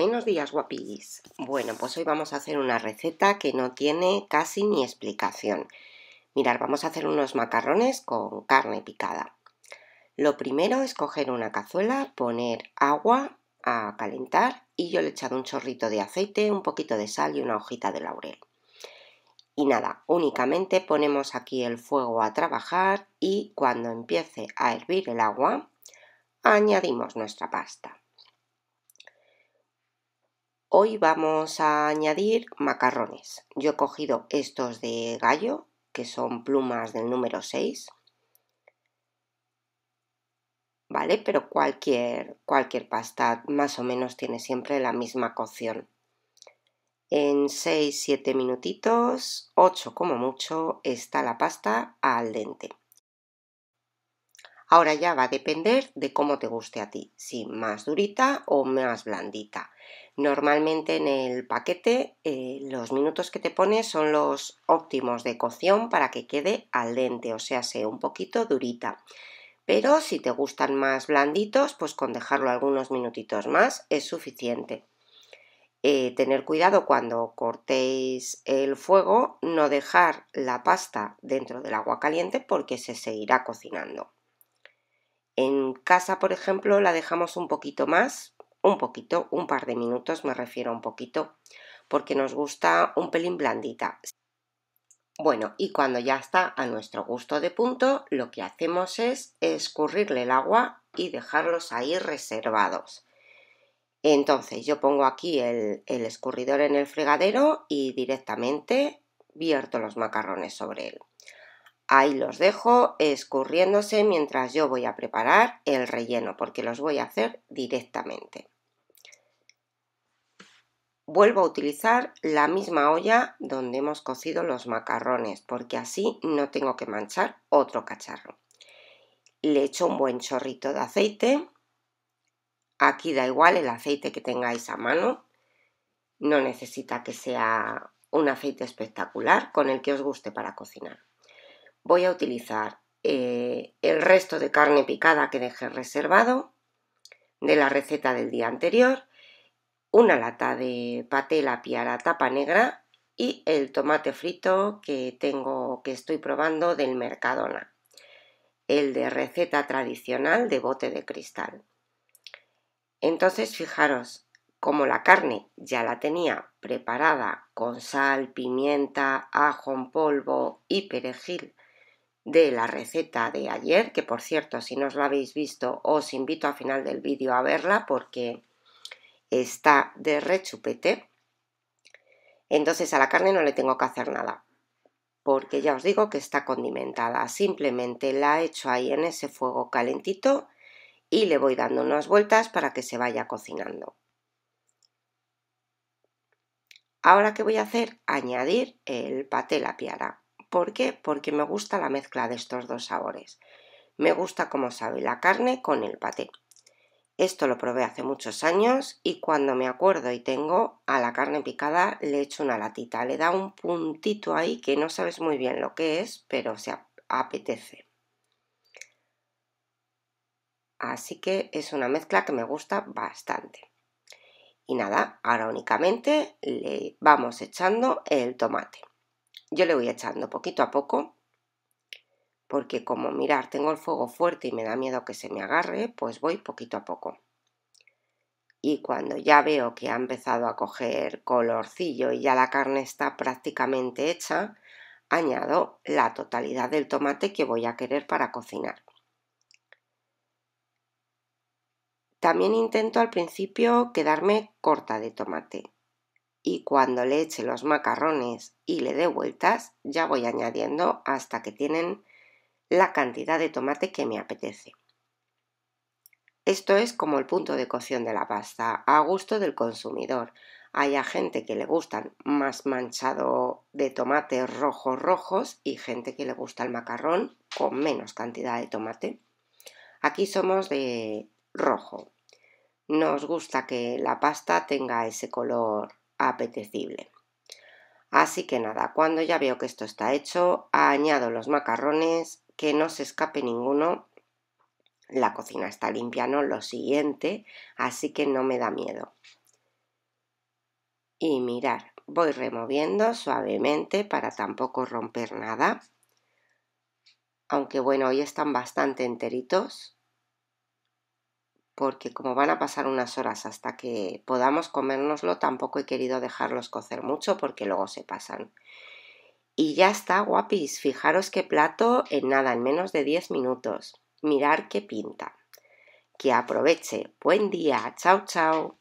Buenos días guapillis. Bueno, pues hoy vamos a hacer una receta que no tiene casi ni explicación. Mirad, vamos a hacer unos macarrones con carne picada. Lo primero es coger una cazuela, poner agua a calentar y yo le he echado un chorrito de aceite, un poquito de sal y una hojita de laurel. Y nada, únicamente ponemos aquí el fuego a trabajar y cuando empiece a hervir el agua, añadimos nuestra pasta. Hoy vamos a añadir macarrones. Yo he cogido estos de gallo, que son plumas del número 6. ¿Vale? Pero cualquier, cualquier pasta más o menos tiene siempre la misma cocción. En 6-7 minutitos, 8 como mucho, está la pasta al dente. Ahora ya va a depender de cómo te guste a ti, si más durita o más blandita. Normalmente en el paquete eh, los minutos que te pones son los óptimos de cocción para que quede al dente, o sea, sea un poquito durita. Pero si te gustan más blanditos, pues con dejarlo algunos minutitos más es suficiente. Eh, tener cuidado cuando cortéis el fuego, no dejar la pasta dentro del agua caliente porque se seguirá cocinando. En casa, por ejemplo, la dejamos un poquito más un poquito, un par de minutos, me refiero a un poquito, porque nos gusta un pelín blandita. Bueno, y cuando ya está a nuestro gusto de punto, lo que hacemos es escurrirle el agua y dejarlos ahí reservados. Entonces yo pongo aquí el, escurridor en el fregadero y directamente vierto los macarrones sobre él. Ahí los dejo escurriéndose mientras yo voy a preparar el relleno porque los voy a hacer directamente. Vuelvo a utilizar la misma olla donde hemos cocido los macarrones porque así no tengo que manchar otro cacharro. Le echo un buen chorrito de aceite. Aquí da igual el aceite que tengáis a mano. No necesita que sea un aceite espectacular con el que os guste para cocinar. Voy a utilizar eh, el resto de carne picada que dejé reservado de la receta del día anterior una lata de paté lapia, la tapa negra y el tomate frito que tengo que estoy probando del Mercadona, el de receta tradicional de bote de cristal. Entonces, fijaros, como la carne ya la tenía preparada con sal, pimienta, ajo en polvo y perejil de la receta de ayer, que por cierto, si no os la habéis visto, os invito al final del vídeo a verla porque está de rechupete, entonces a la carne no le tengo que hacer nada, porque ya os digo que está condimentada. Simplemente la echo ahí en ese fuego calentito y le voy dando unas vueltas para que se vaya cocinando. Ahora que voy a hacer añadir el paté la piara. ¿Por qué? Porque me gusta la mezcla de estos dos sabores. Me gusta como sabe la carne con el paté. Esto lo probé hace muchos años y cuando me acuerdo y tengo a la carne picada le echo una latita, le da un puntito ahí que no sabes muy bien lo que es, pero se apetece. Así que es una mezcla que me gusta bastante. Y nada, ahora únicamente le vamos echando el tomate. Yo le voy echando poquito a poco porque como mirar, tengo el fuego fuerte y me da miedo que se me agarre, pues voy poquito a poco. Y cuando ya veo que ha empezado a coger colorcillo y ya la carne está prácticamente hecha, añado la totalidad del tomate que voy a querer para cocinar. También intento al principio quedarme corta de tomate, y cuando le eche los macarrones y le dé vueltas ya voy añadiendo hasta que tienen la cantidad de tomate que me apetece. Esto es como el punto de cocción de la pasta, a gusto del consumidor. Hay gente que le gustan más manchado de tomate rojos rojos y gente que le gusta el macarrón con menos cantidad de tomate. Aquí somos de rojo. Nos gusta que la pasta tenga ese color apetecible. Así que nada, cuando ya veo que esto está hecho, añado los macarrones que no se escape ninguno. La cocina está limpia, no lo siguiente, así que no me da miedo. Y mirar, voy removiendo suavemente para tampoco romper nada. Aunque bueno, hoy están bastante enteritos porque como van a pasar unas horas hasta que podamos comérnoslo, tampoco he querido dejarlos cocer mucho porque luego se pasan. Y ya está, guapis. Fijaros qué plato en nada, en menos de 10 minutos. Mirar qué pinta. Que aproveche. Buen día. Chao, chao.